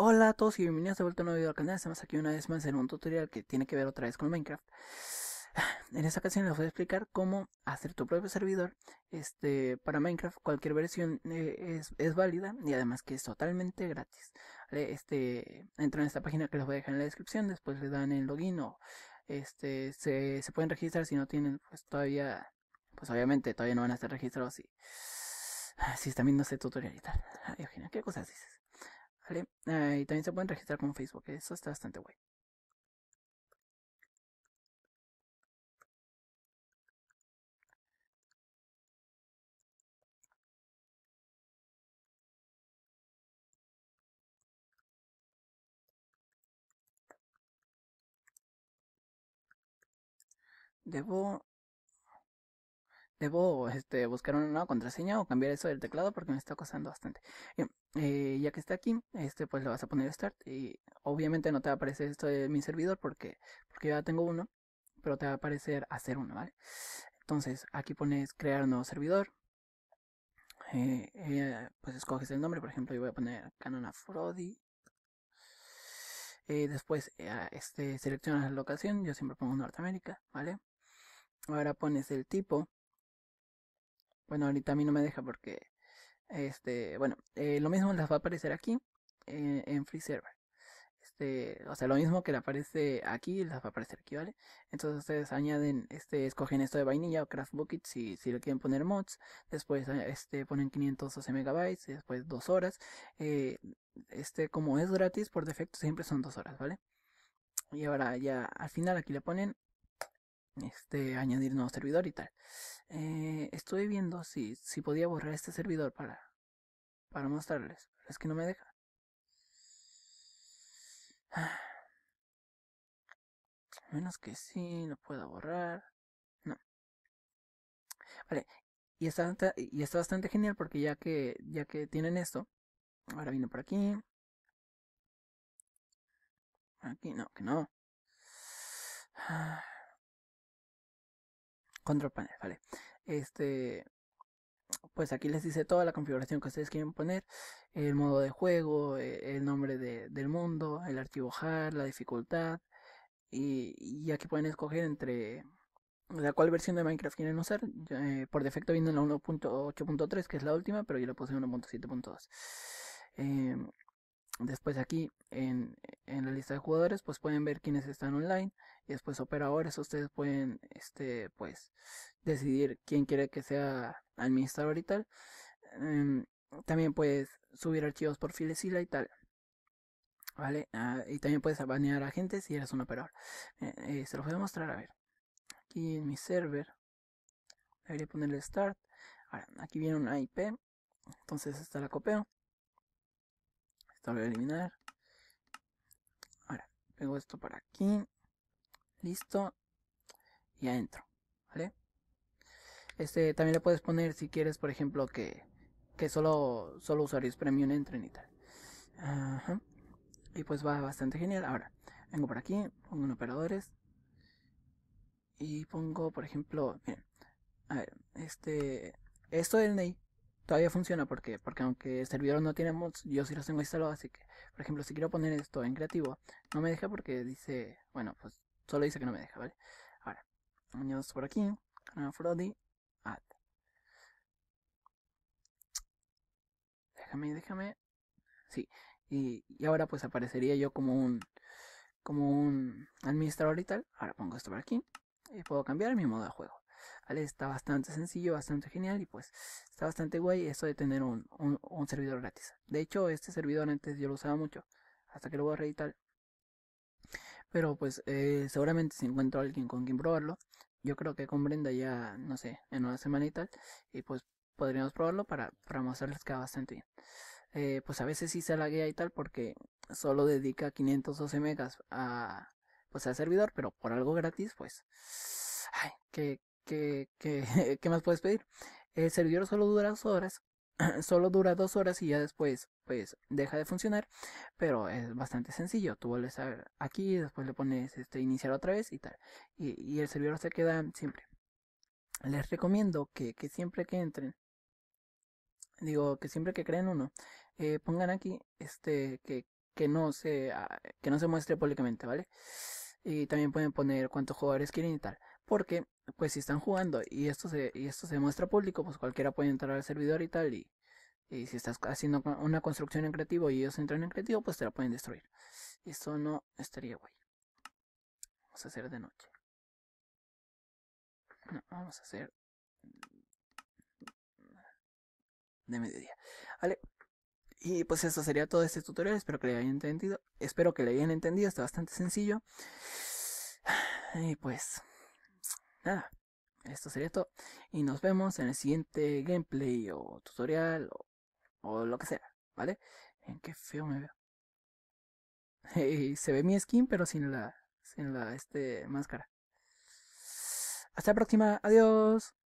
Hola a todos y bienvenidos de vuelta a un nuevo video al canal, estamos aquí una vez más en un tutorial que tiene que ver otra vez con Minecraft En esta ocasión les voy a explicar cómo hacer tu propio servidor este, para Minecraft, cualquier versión eh, es, válida y además que es totalmente gratis este, Entran en esta página que les voy a dejar en la descripción, después le dan el login o este, se, pueden registrar si no tienen pues todavía, pues obviamente todavía no van a estar registrados si, si están viendo este tutorial y tal Ay, ¿qué cosas dices? y también se pueden registrar con Facebook. Eso está bastante guay. Debo Debo este, buscar una nueva contraseña o cambiar eso del teclado porque me está costando bastante. Eh, ya que está aquí, este, pues le vas a poner Start y obviamente no te va a aparecer esto de mi servidor porque, porque ya tengo uno, pero te va a aparecer hacer uno, ¿vale? Entonces aquí pones crear nuevo servidor. Eh, eh, pues escoges el nombre, por ejemplo, yo voy a poner Canon Afrodi. después este, seleccionas la locación, yo siempre pongo Norteamérica, ¿vale? Ahora pones el tipo, bueno, ahorita a mí no me deja porque, este, bueno, eh, lo mismo les va a aparecer aquí eh, en Free Server. Este, o sea, lo mismo que le aparece aquí, les va a aparecer aquí, ¿vale? Entonces ustedes añaden, este, escogen esto de vainilla o craft bucket si, si le quieren poner mods. Después, ah, este, ponen 512 megabytes, y después dos horas. Eh, este, como es gratis, por defecto siempre son dos horas, ¿vale? Y ahora ya al final aquí le ponen este, añadir nuevo servidor y tal. Eh, Estoy viendo si, si podía borrar este servidor para, para mostrarles, es que no me deja. menos que sí, no pueda borrar. No. Vale, y está, y está bastante genial porque ya que, ya que tienen esto, ahora vino por aquí. Aquí, no, que no. control panel, vale. Este, pues aquí les dice toda la configuración que ustedes quieren poner, el modo de juego, e, el nombre del mundo, el archivo JAR, la dificultad, y, aquí pueden escoger entre la cual versión de Minecraft quieren usar. Eh, por defecto viene la 1.8.3, que es la última, pero yo la puse en 1.7.2. Después aquí en, la lista de jugadores pues pueden ver quiénes están online y después operadores ustedes pueden este pues decidir quién quiere que sea administrador y tal. Em, también puedes subir archivos por filecila y tal. ¿Vale? Ah, y también puedes banear a gente si eres un operador. Eh, eh, se los voy a mostrar a ver. Aquí en mi server debería ponerle start. aquí viene una IP. Entonces esta la copio voy a eliminar. Ahora, pego esto por aquí. Listo. Y adentro, ¿vale? Este, también le puedes poner si quieres, por ejemplo, que, que solo, solo usuarios premium entren y tal. Y pues va bastante genial. Ahora, vengo por aquí, pongo en operadores. Y pongo, por ejemplo, miren, a ver, este, esto del NI todavía funciona porque porque aunque servidor no tiene mods yo sí los tengo instalados así que por ejemplo si quiero poner esto en creativo no me deja porque dice bueno pues solo dice que no me deja vale ahora añados por aquí ah, Frodi add déjame déjame sí y, y ahora pues aparecería yo como un como un administrador y tal ahora pongo esto por aquí y puedo cambiar mi modo de juego Está bastante sencillo, bastante genial y pues está bastante guay eso de tener un, un, servidor gratis. De hecho, este servidor antes yo lo usaba mucho, hasta que lo voy a reeditar. Pero pues eh, seguramente si encuentro a alguien con quien probarlo, yo creo que con Brenda ya, no sé, en una semana y tal, y pues podríamos probarlo para, para mostrarles que va bastante bien. Eh, pues a veces sí se guía y tal porque solo dedica 512 megas a, pues al servidor, pero por algo gratis, pues, ay, qué, ¿qué, más puedes pedir? El servidor solo dura dos horas, solo dura dos horas y ya después pues deja de funcionar pero es bastante sencillo tú vuelves a aquí después le pones este iniciar otra vez y tal y, el servidor se queda siempre les recomiendo que, que, siempre que entren digo que siempre que creen uno eh, pongan aquí este que, que no se ah, que no se muestre públicamente vale y también pueden poner cuántos jugadores quieren y tal porque, pues si están jugando y esto se, y esto se muestra público, pues cualquiera puede entrar al servidor y tal. Y, y si estás haciendo una construcción en creativo y ellos entran en creativo, pues te la pueden destruir. Esto no estaría guay. Vamos a hacer de noche. No, vamos a hacer de mediodía. Vale. Y pues eso sería todo este tutorial. Espero que le hayan entendido. Espero que le hayan entendido. Está bastante sencillo. Y pues. Ah, esto sería todo. Y nos vemos en el siguiente gameplay o tutorial o, lo que sea, ¿vale? En eh, qué feo me veo. Eh, se ve mi skin pero sin la, sin la este, máscara. Hasta la próxima, adiós.